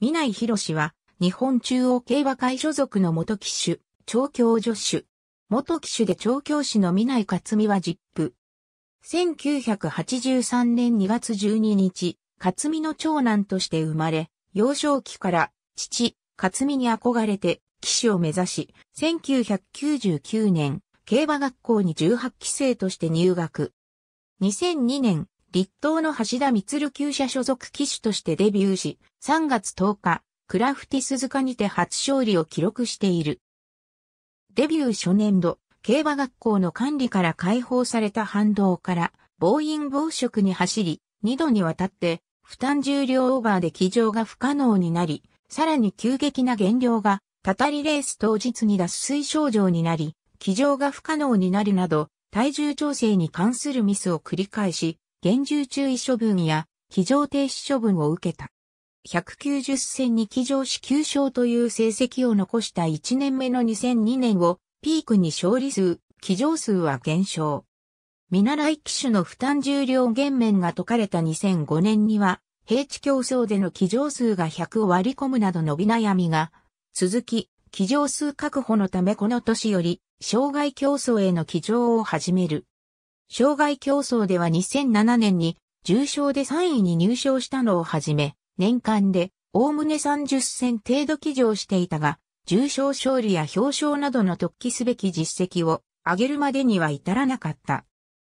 南内博は、日本中央競馬会所属の元騎手、調教助手。元騎手で調教師の南内克美は実父。1983年2月12日、克美の長男として生まれ、幼少期から父、克美に憧れて騎手を目指し、1999年、競馬学校に18期生として入学。2002年、立東の橋田光旧社所属騎手としてデビューし、3月10日、クラフティ鈴鹿にて初勝利を記録している。デビュー初年度、競馬学校の管理から解放された反動から、暴飲暴食に走り、2度にわたって、負担重量オーバーで騎乗が不可能になり、さらに急激な減量が、たたりレース当日に脱水症状になり、騎乗が不可能になるなど、体重調整に関するミスを繰り返し、厳重注意処分や騎乗停止処分を受けた。190戦に騎乗し9勝という成績を残した1年目の2002年をピークに勝利数、騎乗数は減少。見習い騎手の負担重量減免が解かれた2005年には、平地競争での騎乗数が100を割り込むなど伸び悩みが、続き、騎乗数確保のためこの年より、障害競争への騎乗を始める。障害競争では2007年に重賞で3位に入賞したのをはじめ、年間でおおむね30戦程度騎乗していたが、重賞勝利や表彰などの突起すべき実績を上げるまでには至らなかった。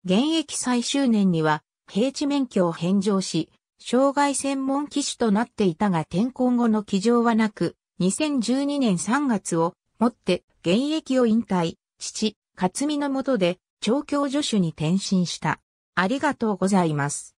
現役最終年には、平地免許を返上し、障害専門機種となっていたが転校後の騎乗はなく、2012年3月をもって現役を引退、父、勝美のもとで調教助手に転身した。ありがとうございます。